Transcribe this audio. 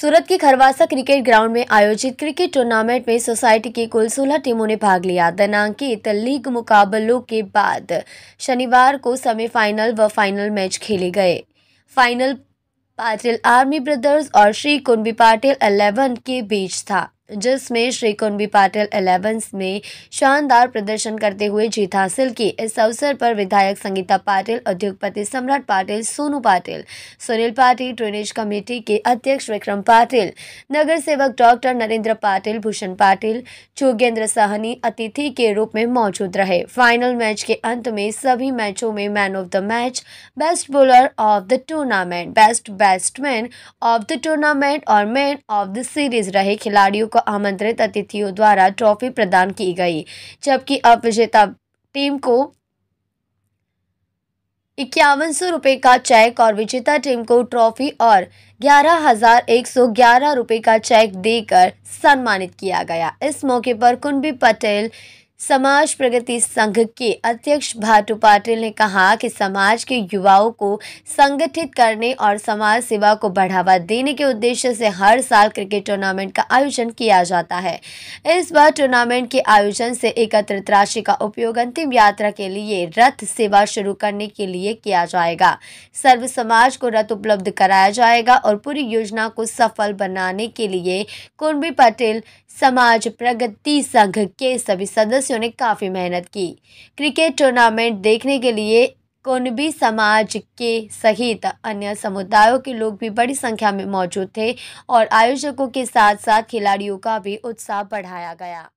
सूरत के खरवासा cricket ground में आयोजित क्रिकेट टूर्नामेंट में सोसाइटी की कुल सोलह टीमों ने भाग लिया दनांकित लीग मुकाबलों के बाद शनिवार को सेमीफाइनल व फाइनल मैच खेले गए फाइनल पाटिल आर्मी ब्रदर्स और श्री कुंबी पाटिल अलेवन के बीच था जिसमें श्री कुंबी पाटिल इलेवंस में शानदार प्रदर्शन करते हुए जीत हासिल की इस अवसर पर विधायक संगीता पाटिल उद्योगपति सम्राट पाटिल सोनू पाटिल सुनील पाटिल ड्रेनेज कमेटी के अध्यक्ष विक्रम पाटिल नगर सेवक डॉक्टर नरेंद्र पाटिल भूषण पाटिल जोगेंद्र सहनी अतिथि के रूप में मौजूद रहे फाइनल मैच के अंत में सभी मैचों में man of the match best bowler of the tournament best batsman of the tournament और मैन ऑफ द सीरीज रहे खिलाड़ियों को आमंत्रित अतिथियों द्वारा ट्रॉफी प्रदान की गई जबकि अब विजेता टीम को इक्यावन सौ रुपये का चेक और विजेता टीम को ट्रॉफी और ग्यारह हजार एक सौ ग्यारह रुपये का चेक देकर सम्मानित किया गया इस मौके पर कुंभी पटेल समाज प्रगति संघ के अध्यक्ष भाटू पाटिल ने कहा कि समाज के युवाओं को संगठित करने और समाज सेवा को बढ़ावा देने के उद्देश्य से हर साल क्रिकेट टूर्नामेंट का आयोजन किया जाता है इस बार टूर्नामेंट के आयोजन से एकत्रित राशि का उपयोग अंतिम यात्रा के लिए रथ सेवा शुरू करने के लिए किया जाएगा सर्व समाज को रथ उपलब्ध कराया जाएगा और पूरी योजना को सफल बनाने के लिए कुंबी पटेल समाज प्रगति संघ के सभी सदस्य सदस्यों ने काफ़ी मेहनत की क्रिकेट टूर्नामेंट देखने के लिए कुनबी समाज के सहित अन्य समुदायों के लोग भी बड़ी संख्या में मौजूद थे और आयोजकों के साथ साथ खिलाड़ियों का भी उत्साह बढ़ाया गया